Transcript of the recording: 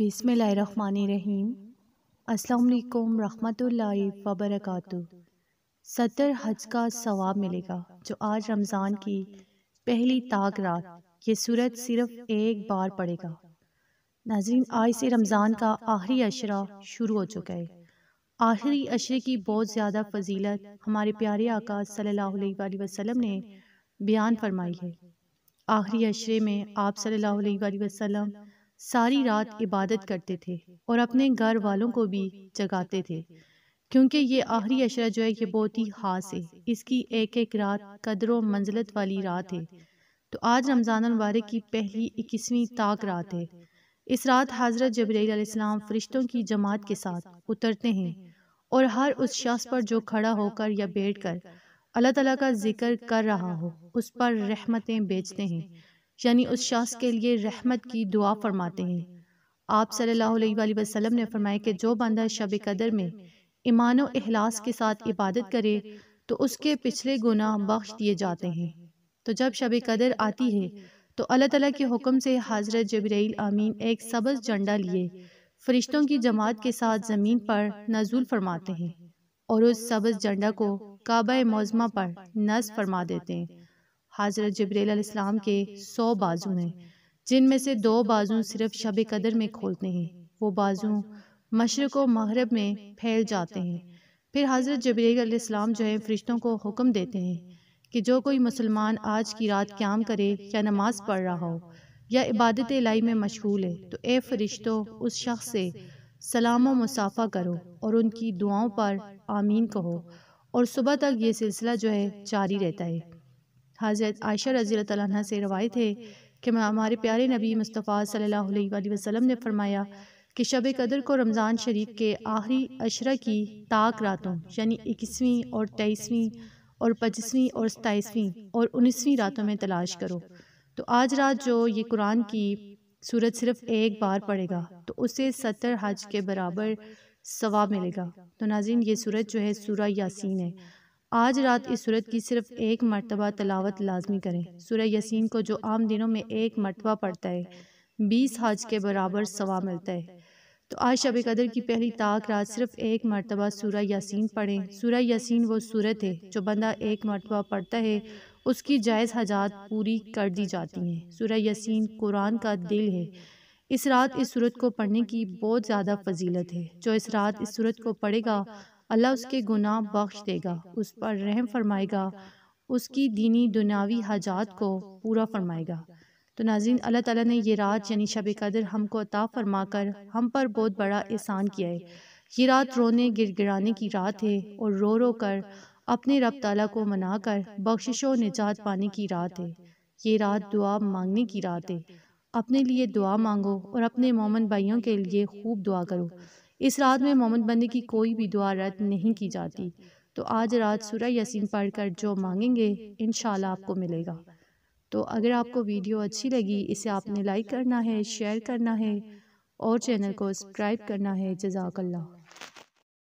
बिसमीम अस्सलाम रहमतुल्लाहि व बरकातु सतर हज का सवाब मिलेगा जो आज रमज़ान की पहली ताक रात ये सूरत सिर्फ एक बार पड़ेगा नाजरीन आज से रमज़ान का आखिरी अशरा शुरू हो चुका है आखिरी अशरे की बहुत ज़्यादा फजीलत हमारे प्यारे आका सल्लल्लाहु अलैहि वसल्लम ने बयान फरमाई है आखिरी अशरे में आप सल्लल्लाहु अलैहि वसल्लम सारी रात इबादत करते थे और अपने घर वालों को भी जगाते थे क्योंकि ये आखिरी अशरा जो है ये बहुत ही खास है इसकी एक एक रात कदर व वाली रात है तो, तो आज रमज़ान मुबारक की पहली इक्कीसवीं ताक रात है इस रात हज़रत जबराम फ़रिश्तों की जमात के साथ उतरते हैं और हर उस शख्स पर जो खड़ा होकर या बैठ कर अल्लाह ताला का जिक्र कर रहा हो उस पर रहमतें बेचते हैं यानी उस शख्स के लिए रहमत की दुआ फरमाते हैं आप सल्लल्लाहु अलैहि वसल्लम ने फरमाया कि जो बंदा शब कदर में ईमान और अहलास के साथ इबादत करे तो उसके पिछले गुनाह बख्श दिए जाते हैं तो जब शब कदर आती है तो अल्लाह तला के हुक्म से हज़रत जबराइल आमीन एक सबज झंडा लिए फरिश्तों की जमात के साथ ज़मीन पर नजूल फरमाते हैं और उस सबज झंडा को काबा मौजमा पर नज फरमा देते हैं हज़रत जबरीम के सौ बाजू हैं जिनमें से दो बाजू सिर्फ शब कदर में खोलते हैं वो बाजू मशरक़ व महरब में फैल जाते हैं फिर हज़रत जबरीसम जो है फ़रिश्तों को हुक्म देते हैं कि जो कोई मुसलमान आज की रात क्याम करे या नमाज पढ़ रहा हो या इबादत लाई में मशगूल है तो ए फरिश्तों उस शख्स से सलाम व मुसाफ़ा करो और उनकी दुआओं पर आमीन कहो और सुबह तक ये सिलसिला जो है जारी रहता है हज़रत आयशा रजी तला से रवायत है कि हमारे प्यारे नबी मुस्तफ़ा सल्ला वसलम ने फरमाया कि शब कदर को रमज़ान शरीफ के आखिरी अशरा की ताक रातों यानी इक्कीसवीं और तेईसवीं और पच्चीसवीं और सताईसवीं और उन्नीसवीं रातों में तलाश करो तो आज रात जो ये कुरान की सूरत सिर्फ एक बार पड़ेगा तो उसे सत्तर हज के बराबर सवाब मिलेगा तो नाजिन ये सूरत जो है सूरा यासीन है आज रात इस सूरत की सिर्फ एक मरतबा तलावत लाजमी करें सूर्य यसीन को जो आम दिनों में एक मरतबा पड़ता है बीस हज के बराबर सवा मिलता है तो आज शब कदर की पहली ताक रात सिर्फ एक मरतबा सूर्य यासीन पढ़ें सूर्य यासीन वो सूरत है जो बंदा एक मरतबा पढ़ता है उसकी जायज़ हजात पूरी कर दी जाती हैं सूर्य यासीन कुरान का दिल है इस रात इस सूरत को पढ़ने की बहुत ज़्यादा फजीलत है जो इस रात इस सूरत को पढ़ेगा अल्लाह उसके गुनाह बख्श देगा उस पर रहम फरमाएगा उसकी दीनी दुनियावी हाजात को पूरा फरमाएगा तो नाजीन अल्लाह ताला ने ये रात यानी शब कदर हमको अता फरमा कर हम पर बहुत बड़ा एहसान किया है ये रात रोने गिरगिराने की रात है और रो रो कर अपने रब ताला को मना कर बख्शिश और निजात पाने की रात है ये रात दुआ मांगने की रात है अपने लिए दुआ मांगो और अपने मोमन भाइयों के लिए खूब दुआ करो इस रात में बंदी की कोई भी दुआ रद्द नहीं की जाती तो आज रात सूर्य पढ़ पढ़कर जो मांगेंगे इन आपको मिलेगा तो अगर आपको वीडियो अच्छी लगी इसे आपने लाइक करना है शेयर करना है और चैनल को सब्सक्राइब करना है जजाकल्ला